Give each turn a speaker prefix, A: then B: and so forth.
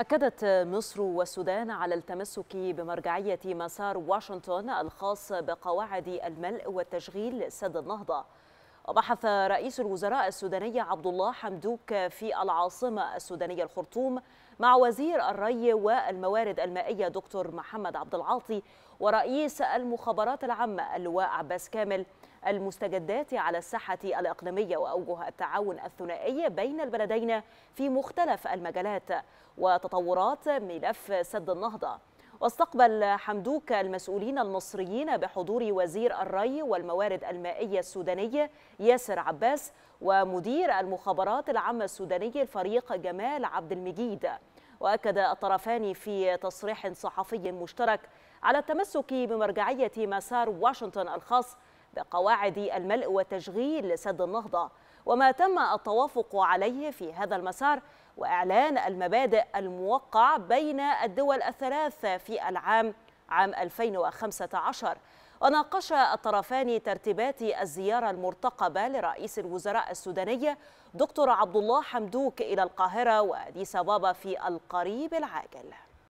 A: أكدت مصر والسودان على التمسك بمرجعية مسار واشنطن الخاص بقواعد الملء والتشغيل سد النهضة وبحث رئيس الوزراء السوداني عبد الله حمدوك في العاصمة السودانية الخرطوم مع وزير الري والموارد المائية دكتور محمد عبد العاطي ورئيس المخابرات العامة اللواء عباس كامل المستجدات على الساحة الإقليمية وأوجه التعاون الثنائي بين البلدين في مختلف المجالات وتطورات ملف سد النهضة واستقبل حمدوك المسؤولين المصريين بحضور وزير الري والموارد المائية السوداني ياسر عباس ومدير المخابرات العامة السوداني الفريق جمال عبد المجيد وأكد الطرفان في تصريح صحفي مشترك على التمسك بمرجعية مسار واشنطن الخاص بقواعد الملء وتشغيل سد النهضة وما تم التوافق عليه في هذا المسار وإعلان المبادئ الموقع بين الدول الثلاث في العام عام 2015 وناقش الطرفان ترتيبات الزيارة المرتقبة لرئيس الوزراء السوداني دكتور عبد الله حمدوك إلى القاهرة وأديس بابا في القريب العاجل